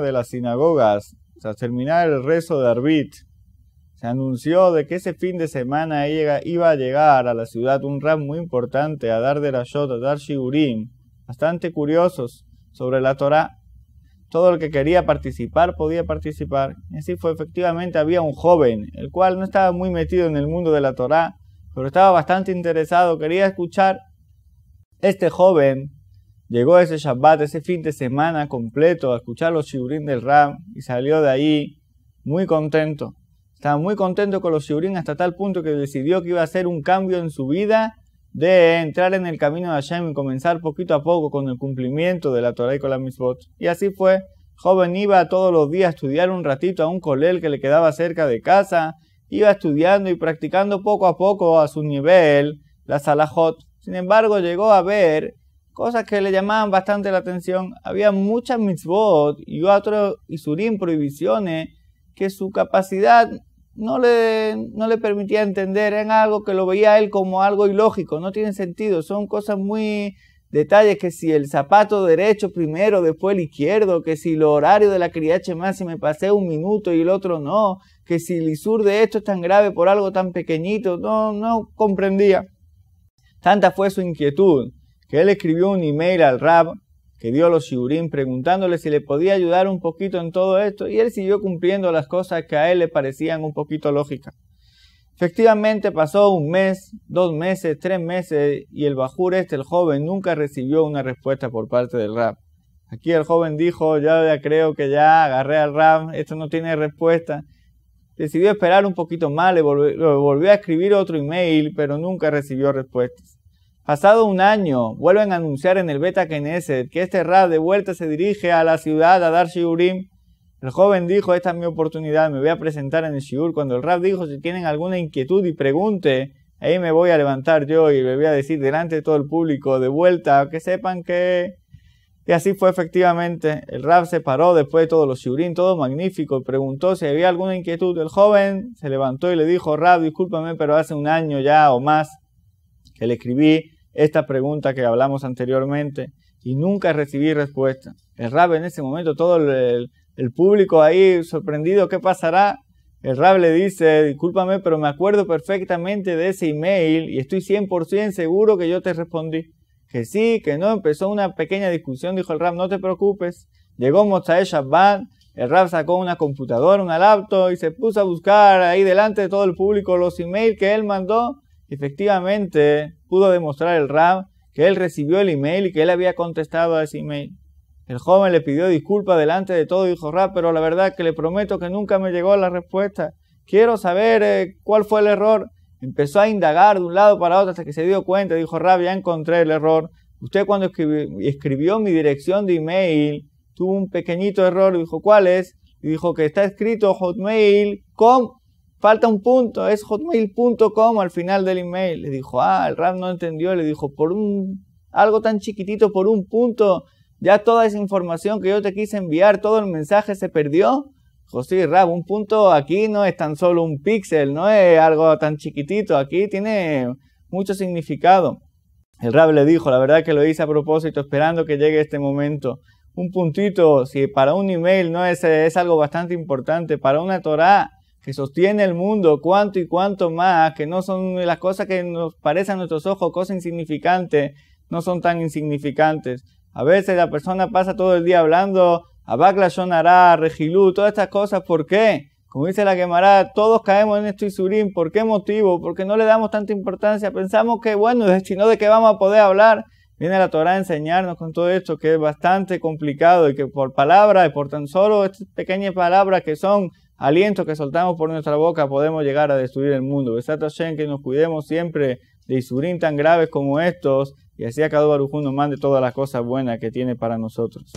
de las sinagogas, tras terminar el rezo de Arbit, se anunció de que ese fin de semana iba a llegar a la ciudad un rap muy importante a dar de la a dar shigurim, bastante curiosos sobre la Torá. Todo el que quería participar podía participar. así fue, efectivamente había un joven, el cual no estaba muy metido en el mundo de la Torá, pero estaba bastante interesado, quería escuchar. Este joven Llegó ese Shabbat, ese fin de semana completo a escuchar los shiurim del Ram y salió de ahí muy contento. Estaba muy contento con los shiurim hasta tal punto que decidió que iba a hacer un cambio en su vida de entrar en el camino de Hashem y comenzar poquito a poco con el cumplimiento de la Torah y con la Mitzvot. Y así fue. Joven iba todos los días a estudiar un ratito a un colel que le quedaba cerca de casa. Iba estudiando y practicando poco a poco a su nivel la Salahot. Sin embargo, llegó a ver cosas que le llamaban bastante la atención. Había muchas misbod y otros Isurín prohibiciones, que su capacidad no le, no le permitía entender. en algo que lo veía él como algo ilógico, no tiene sentido. Son cosas muy detalles, que si el zapato derecho primero, después el izquierdo, que si el horario de la criache más, si me pasé un minuto y el otro no, que si el isur de esto es tan grave por algo tan pequeñito, no, no comprendía. Tanta fue su inquietud que él escribió un email al rap que dio los shiburín preguntándole si le podía ayudar un poquito en todo esto y él siguió cumpliendo las cosas que a él le parecían un poquito lógicas. Efectivamente pasó un mes, dos meses, tres meses y el Bajur este, el joven, nunca recibió una respuesta por parte del rap. Aquí el joven dijo, ya, ya creo que ya agarré al rap esto no tiene respuesta. Decidió esperar un poquito más, volvió, le volvió a escribir otro email, pero nunca recibió respuestas. Pasado un año, vuelven a anunciar en el Beta Knesset que este rap de vuelta se dirige a la ciudad a dar Shiurim. El joven dijo, esta es mi oportunidad, me voy a presentar en el Shiur. Cuando el Rab dijo, si tienen alguna inquietud y pregunte, ahí me voy a levantar yo y le voy a decir delante de todo el público, de vuelta, que sepan que... Y así fue efectivamente. El Rab se paró después de todos los shiurim, todo magnífico, y preguntó si había alguna inquietud. El joven se levantó y le dijo, Rab, discúlpame, pero hace un año ya o más que le escribí esta pregunta que hablamos anteriormente y nunca recibí respuesta. El rap en ese momento, todo el, público ahí sorprendido, ¿qué pasará? El rab le dice, discúlpame, pero me acuerdo perfectamente de ese email y estoy 100% seguro que yo te respondí. Que sí, que no, empezó una pequeña discusión, dijo el rap no te preocupes. Llegó ella Shabbat, el rap sacó una computadora, una laptop y se puso a buscar ahí delante de todo el público los emails que él mandó. Efectivamente, pudo demostrar el Rab que él recibió el email y que él había contestado a ese email. El joven le pidió disculpa delante de todo, dijo Rab, pero la verdad que le prometo que nunca me llegó la respuesta. Quiero saber eh, cuál fue el error. Empezó a indagar de un lado para otro hasta que se dio cuenta, dijo Rab, ya encontré el error. Usted cuando escribió, mi dirección de email, tuvo un pequeñito error, dijo, ¿cuál es? Y dijo que está escrito Hotmail con Falta un punto, es hotmail.com al final del email. Le dijo, ah, el rap no entendió. Le dijo, por un algo tan chiquitito, por un punto, ya toda esa información que yo te quise enviar, todo el mensaje se perdió. Dijo, rab, un punto aquí no es tan solo un píxel, no es algo tan chiquitito, aquí tiene mucho significado. El rab le dijo, la verdad que lo hice a propósito, esperando que llegue este momento. Un puntito, si para un email no es, es algo bastante importante, para una Torah que sostiene el mundo, cuánto y cuánto más, que no son las cosas que nos parecen a nuestros ojos cosas insignificantes, no son tan insignificantes. A veces la persona pasa todo el día hablando sonará Regilú, todas estas cosas, ¿por qué? Como dice la Gemara, todos caemos en esto y surín, ¿por qué motivo? Porque no le damos tanta importancia, pensamos que, bueno, si no, ¿de qué vamos a poder hablar? Viene la Torah a enseñarnos con todo esto que es bastante complicado y que por palabras y por tan solo estas pequeñas palabras que son aliento que soltamos por nuestra boca podemos llegar a destruir el mundo. Besat Hashem, que nos cuidemos siempre de Isurín tan graves como estos, y así a cada nos mande todas las cosas buenas que tiene para nosotros.